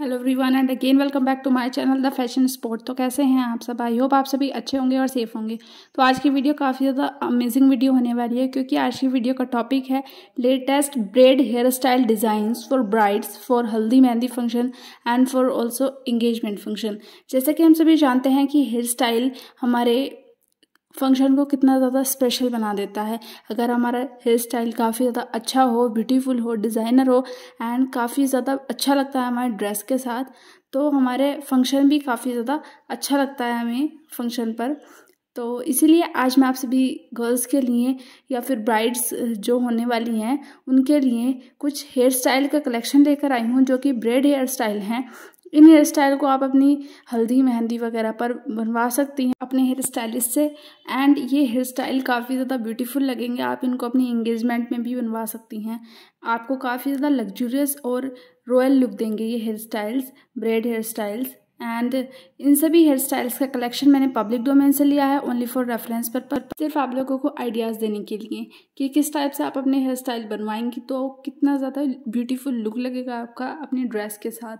hello everyone and again welcome back to my channel the fashion sport तो कैसे हैं आप सब आई होप आप सभी अच्छे होंगे और सेफ होंगे तो आज की वीडियो काफ़ी ज़्यादा अमेजिंग वीडियो होने वाली है क्योंकि आज की वीडियो का टॉपिक है latest braid hair style designs for brides for haldi mehndi function and for also engagement function जैसे कि हम सभी जानते हैं कि हेयर स्टाइल हमारे फंक्शन को कितना ज़्यादा स्पेशल बना देता है अगर हमारा हेयर स्टाइल काफ़ी ज़्यादा अच्छा हो ब्यूटीफुल हो डिज़ाइनर हो एंड काफ़ी ज़्यादा अच्छा लगता है हमारे ड्रेस के साथ तो हमारे फंक्शन भी काफ़ी ज़्यादा अच्छा लगता है हमें फंक्शन पर तो इसीलिए आज मैं आप सभी गर्ल्स के लिए या फिर ब्राइड्स जो होने वाली हैं उनके लिए कुछ हेयर स्टाइल का कलेक्शन लेकर आई हूँ जो कि ब्रेड हेयर स्टाइल हैं इन हेयर स्टाइल को आप अपनी हल्दी मेहंदी वगैरह पर बनवा सकती हैं अपने हेयर स्टाइलिस्ट से एंड ये हेयर स्टाइल काफ़ी ज़्यादा ब्यूटीफुल लगेंगे आप इनको अपनी इंगेजमेंट में भी बनवा सकती हैं आपको काफ़ी ज़्यादा लग्जूरियस और रॉयल लुक देंगे ये hair styles braid hair styles and इन सभी हेयर स्टाइल्स का कलेक्शन मैंने पब्लिक डोमेन से लिया है ओनली फॉर रेफरेंस पर पर सिर्फ आप लोगों को आइडियाज़ देने के लिए कि किस टाइप से आप अपने हेयर स्टाइल बनवाएंगी तो कितना ज़्यादा ब्यूटीफुल लुक लगेगा आपका अपने ड्रेस के साथ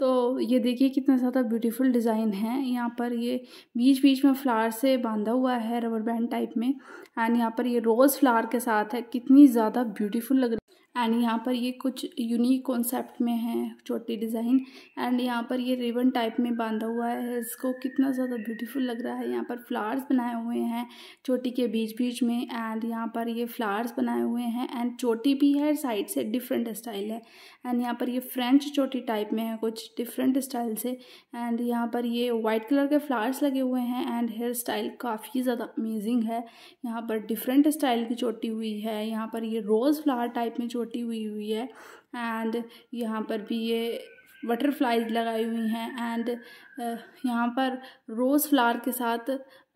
तो ये देखिए कितना ज़्यादा ब्यूटीफुल डिज़ाइन है यहाँ पर ये बीच बीच में फ्लावर से बांधा हुआ है रबर बैंड टाइप में एंड यहाँ पर ये रोज़ फ्लावर के साथ है कितनी ज़्यादा ब्यूटीफुल लग रही एंड यहाँ पर ये कुछ यूनिक कॉन्सेप्ट में है छोटी डिज़ाइन एंड यहाँ पर ये रिबन टाइप में बांधा हुआ है इसको कितना ज़्यादा ब्यूटीफुल लग रहा है यहाँ पर फ्लावर्स बनाए हुए हैं छोटी के बीच बीच में एंड यहाँ पर ये फ्लावर्स बनाए हुए हैं एंड छोटी भी है साइड से डिफरेंट स्टाइल है एंड यहाँ पर ये फ्रेंच छोटी टाइप में है कुछ डिफरेंट स्टाइल से एंड यहाँ पर ये वाइट कलर के फ्लावर्स लगे हुए हैं एंड हेयर स्टाइल काफ़ी ज़्यादा अमेजिंग है यहाँ पर डिफरेंट स्टाइल की चोटी हुई है यहाँ पर ये रोज़ फ्लावर टाइप में चोटी छोटी हुई हुई है एंड यहाँ पर भी ये बटरफ्लाइज लगाई हुई हैं एंड यहाँ पर रोज़ फ्लावर के साथ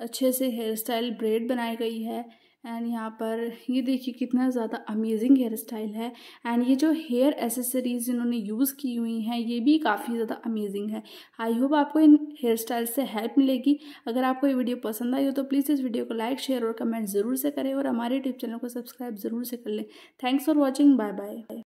अच्छे से हेयर स्टाइल ब्रेड बनाई गई है एंड यहाँ पर ये देखिए कितना ज़्यादा अमेजिंग हेयर स्टाइल है एंड ये जो हेयर एसेसरीज़ इन्होंने यूज़ की हुई हैं ये भी काफ़ी ज़्यादा अमेजिंग है आई होप आपको इन हेयर स्टाइल से हेल्प मिलेगी अगर आपको ये वीडियो पसंद आई हो तो प्लीज़ इस वीडियो को लाइक शेयर और कमेंट ज़रूर से करें और हमारे यूट्यूब चैनल को सब्सक्राइब ज़रूर से कर लें thanks for watching bye bye